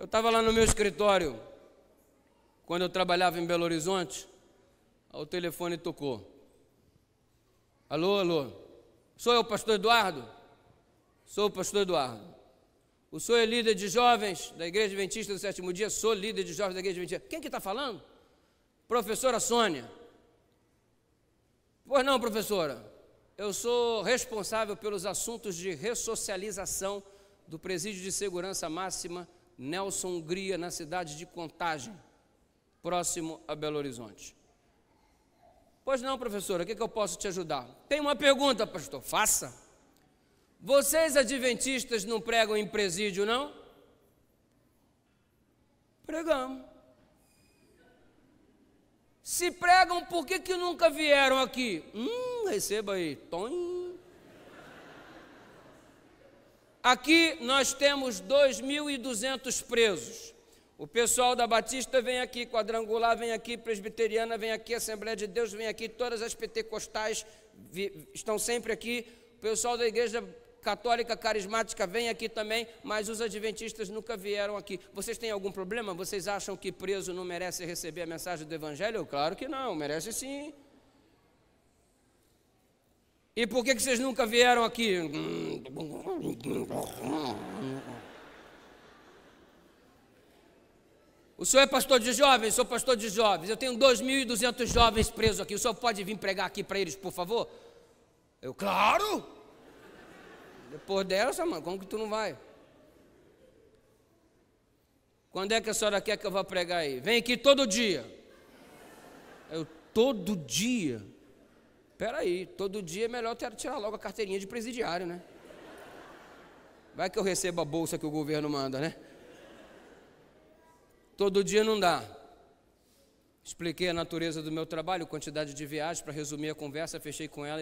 Eu estava lá no meu escritório, quando eu trabalhava em Belo Horizonte, o telefone tocou. Alô, alô. Sou eu, pastor Eduardo? Sou o pastor Eduardo. O senhor é líder de jovens da Igreja Adventista do Sétimo Dia? Sou líder de jovens da Igreja Adventista. Quem que está falando? Professora Sônia. Pois não, professora. Eu sou responsável pelos assuntos de ressocialização do Presídio de Segurança Máxima Nelson Hungria, na cidade de Contagem, próximo a Belo Horizonte. Pois não, professora, o que, é que eu posso te ajudar? Tem uma pergunta, pastor, faça. Vocês adventistas não pregam em presídio, não? Pregamos. Se pregam, por que, que nunca vieram aqui? Hum, receba aí. Tom. Aqui nós temos 2.200 presos. O pessoal da Batista vem aqui, quadrangular vem aqui, presbiteriana vem aqui, Assembleia de Deus vem aqui, todas as pentecostais estão sempre aqui. O pessoal da Igreja Católica Carismática vem aqui também, mas os adventistas nunca vieram aqui. Vocês têm algum problema? Vocês acham que preso não merece receber a mensagem do Evangelho? Claro que não, merece sim. E por que, que vocês nunca vieram aqui? O senhor é pastor de jovens? Sou pastor de jovens. Eu tenho 2.200 jovens presos aqui. O senhor pode vir pregar aqui para eles, por favor? Eu, claro! Depois dessa, mano, como que tu não vai? Quando é que a senhora quer que eu vá pregar aí? Vem aqui todo dia. Eu, todo dia? Peraí, todo dia é melhor tirar logo a carteirinha de presidiário, né? Vai que eu recebo a bolsa que o governo manda, né? Todo dia não dá. Expliquei a natureza do meu trabalho, quantidade de viagens, para resumir a conversa, fechei com ela,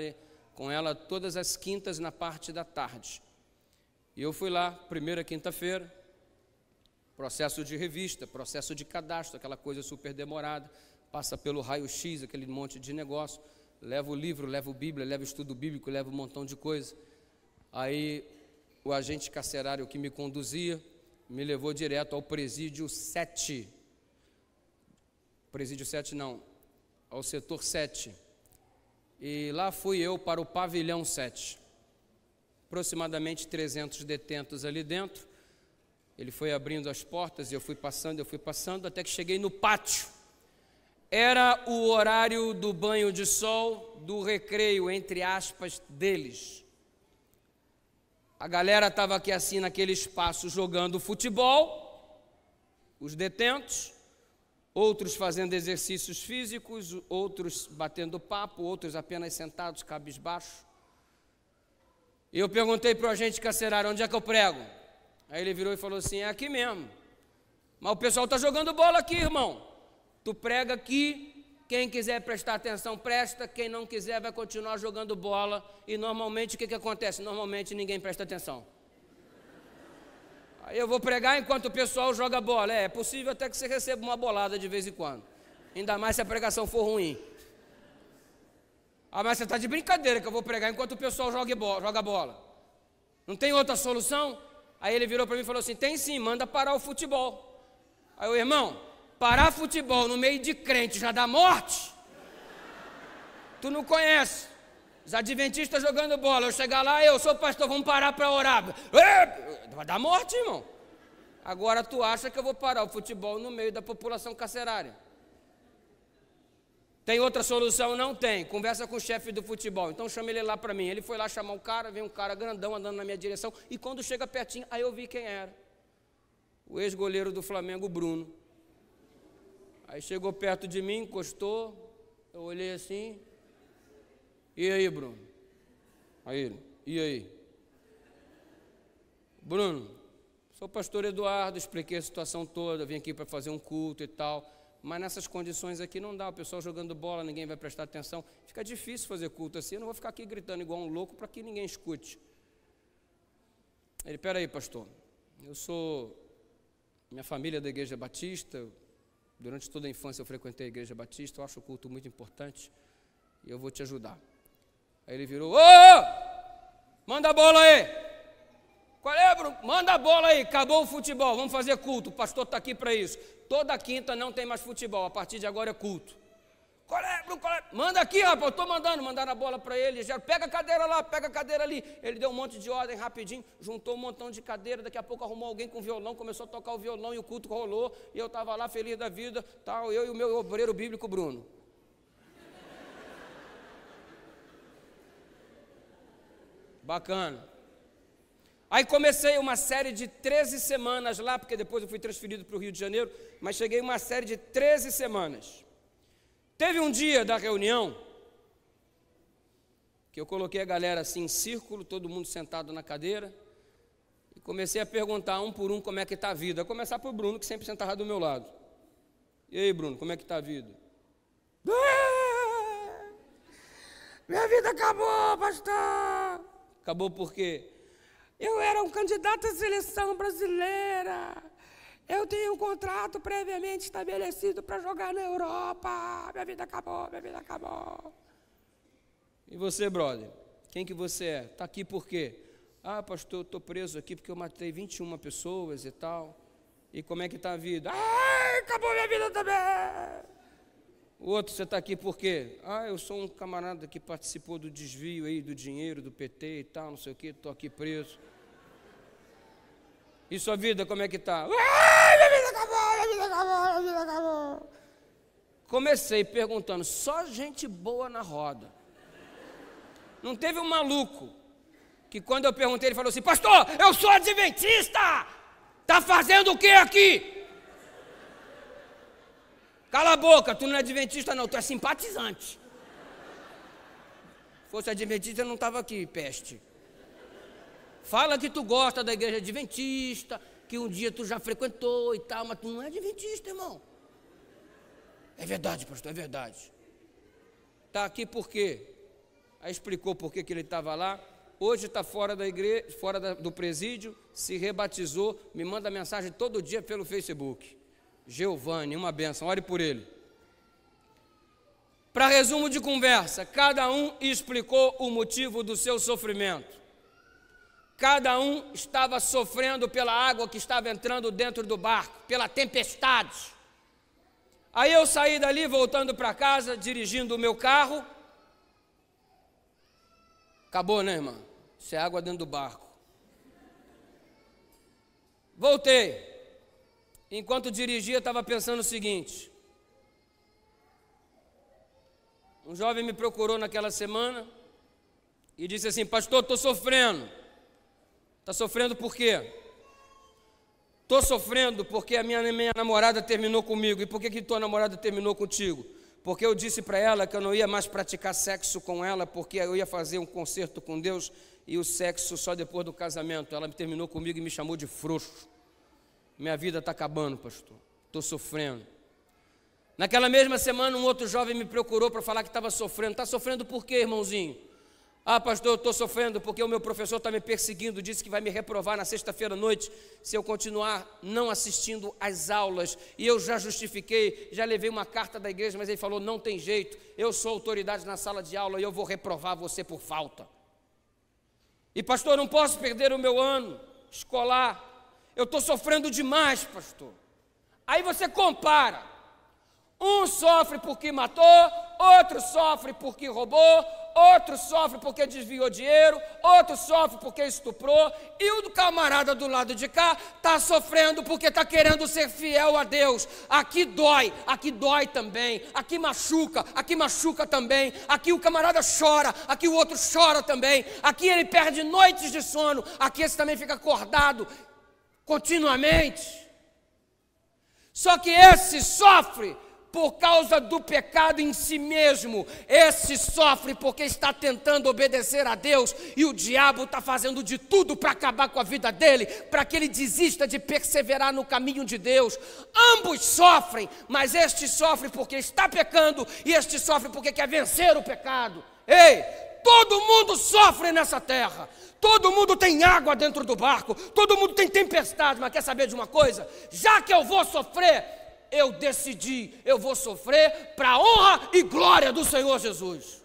com ela todas as quintas na parte da tarde. E eu fui lá, primeira quinta-feira, processo de revista, processo de cadastro, aquela coisa super demorada, passa pelo raio-x, aquele monte de negócio levo o livro, levo a Bíblia, levo o estudo bíblico, levo um montão de coisa. Aí o agente carcerário que me conduzia me levou direto ao presídio 7. Presídio 7 não, ao setor 7. E lá fui eu para o pavilhão 7. Aproximadamente 300 detentos ali dentro. Ele foi abrindo as portas e eu fui passando, eu fui passando, até que cheguei no pátio era o horário do banho de sol, do recreio, entre aspas, deles. A galera estava aqui assim naquele espaço jogando futebol, os detentos, outros fazendo exercícios físicos, outros batendo papo, outros apenas sentados, cabisbaixo. E eu perguntei para o agente carcerário: onde é que eu prego? Aí ele virou e falou assim: é aqui mesmo. Mas o pessoal está jogando bola aqui, irmão. Tu prega aqui, quem quiser prestar atenção presta, quem não quiser vai continuar jogando bola. E normalmente o que, que acontece? Normalmente ninguém presta atenção. Aí eu vou pregar enquanto o pessoal joga bola. É, é possível até que você receba uma bolada de vez em quando. Ainda mais se a pregação for ruim. Ah, mas você está de brincadeira que eu vou pregar enquanto o pessoal joga, bo joga bola. Não tem outra solução? Aí ele virou para mim e falou assim: tem sim, manda parar o futebol. Aí o irmão, Parar futebol no meio de crente já dá morte? Tu não conhece. Os adventistas jogando bola. Eu chegar lá, eu sou pastor, vamos parar para orar. Vai dar morte, irmão. Agora tu acha que eu vou parar o futebol no meio da população carcerária? Tem outra solução? Não tem. Conversa com o chefe do futebol. Então chama ele lá para mim. Ele foi lá chamar um cara, vem um cara grandão andando na minha direção. E quando chega pertinho, aí eu vi quem era. O ex-goleiro do Flamengo, Bruno. Aí chegou perto de mim, encostou, eu olhei assim. E aí, Bruno? Aí ele, e aí? Bruno, sou pastor Eduardo, expliquei a situação toda, vim aqui para fazer um culto e tal, mas nessas condições aqui não dá, o pessoal jogando bola, ninguém vai prestar atenção, fica difícil fazer culto assim, eu não vou ficar aqui gritando igual um louco para que ninguém escute. Ele, peraí, pastor, eu sou, minha família é da Igreja Batista, Durante toda a infância eu frequentei a igreja batista, eu acho o culto muito importante e eu vou te ajudar. Aí ele virou: Ô, ô manda a bola aí! Qual é, Bruno? Manda a bola aí, acabou o futebol, vamos fazer culto. O pastor está aqui para isso. Toda quinta não tem mais futebol, a partir de agora é culto. Qual é, Bruno, qual é? Manda aqui, rapaz, estou mandando. Mandaram a bola para ele. Já pega a cadeira lá, pega a cadeira ali. Ele deu um monte de ordem rapidinho, juntou um montão de cadeira. Daqui a pouco arrumou alguém com violão, começou a tocar o violão e o culto rolou. E eu estava lá feliz da vida, tal, eu e o meu obreiro bíblico Bruno. Bacana. Aí comecei uma série de 13 semanas lá, porque depois eu fui transferido para o Rio de Janeiro, mas cheguei uma série de 13 semanas. Teve um dia da reunião que eu coloquei a galera assim em círculo, todo mundo sentado na cadeira, e comecei a perguntar um por um como é que está a vida. A começar por Bruno, que sempre sentava do meu lado. E aí, Bruno, como é que está a vida? Ah, minha vida acabou, pastor! Acabou por quê? Eu era um candidato à seleção brasileira. Eu tenho um contrato previamente estabelecido para jogar na Europa. Minha vida acabou, minha vida acabou. E você, brother? Quem que você é? Está aqui por quê? Ah, pastor, estou preso aqui porque eu matei 21 pessoas e tal. E como é que está a vida? Ah, acabou minha vida também. O outro, você está aqui por quê? Ah, eu sou um camarada que participou do desvio aí do dinheiro do PT e tal, não sei o quê, estou aqui preso. E sua vida, como é que está? Ah! minha vida acabou, minha vida acabou, minha vida acabou. Comecei perguntando, só gente boa na roda. Não teve um maluco que quando eu perguntei, ele falou assim: Pastor, eu sou adventista! Tá fazendo o que aqui? Cala a boca, tu não é adventista, não, tu é simpatizante. Se fosse adventista, eu não estava aqui, peste. Fala que tu gosta da igreja adventista, que um dia tu já frequentou e tal, mas tu não é adventista, irmão. É verdade, pastor, é verdade. Está aqui por quê? Aí explicou por que, que ele estava lá. Hoje está fora da igreja, fora da, do presídio, se rebatizou, me manda mensagem todo dia pelo Facebook. Geovane, uma benção, ore por ele. Para resumo de conversa, cada um explicou o motivo do seu sofrimento. Cada um estava sofrendo pela água que estava entrando dentro do barco, pela tempestade. Aí eu saí dali voltando para casa, dirigindo o meu carro. Acabou, né, irmã? Isso é água dentro do barco. Voltei. Enquanto dirigia, estava pensando o seguinte: um jovem me procurou naquela semana e disse assim: Pastor, estou sofrendo. Está sofrendo por quê? Estou sofrendo porque a minha, minha namorada terminou comigo. E por que, que tua namorada terminou contigo? Porque eu disse para ela que eu não ia mais praticar sexo com ela, porque eu ia fazer um concerto com Deus e o sexo só depois do casamento. Ela terminou comigo e me chamou de frouxo. Minha vida está acabando, pastor. Estou sofrendo. Naquela mesma semana, um outro jovem me procurou para falar que estava sofrendo. Está sofrendo por quê, irmãozinho? Ah, pastor, eu estou sofrendo porque o meu professor está me perseguindo, disse que vai me reprovar na sexta-feira à noite se eu continuar não assistindo às aulas. E eu já justifiquei, já levei uma carta da igreja, mas ele falou: não tem jeito, eu sou autoridade na sala de aula e eu vou reprovar você por falta. E, pastor, não posso perder o meu ano escolar, eu estou sofrendo demais, pastor. Aí você compara. Um sofre porque matou, outro sofre porque roubou, outro sofre porque desviou dinheiro, outro sofre porque estuprou, e o camarada do lado de cá está sofrendo porque está querendo ser fiel a Deus. Aqui dói, aqui dói também, aqui machuca, aqui machuca também, aqui o camarada chora, aqui o outro chora também, aqui ele perde noites de sono, aqui esse também fica acordado continuamente. Só que esse sofre por causa do pecado em si mesmo. Esse sofre porque está tentando obedecer a Deus e o diabo está fazendo de tudo para acabar com a vida dele, para que ele desista de perseverar no caminho de Deus. Ambos sofrem, mas este sofre porque está pecando e este sofre porque quer vencer o pecado. Ei, todo mundo sofre nessa terra. Todo mundo tem água dentro do barco, todo mundo tem tempestade, mas quer saber de uma coisa? Já que eu vou sofrer, eu decidi, eu vou sofrer para a honra e glória do Senhor Jesus.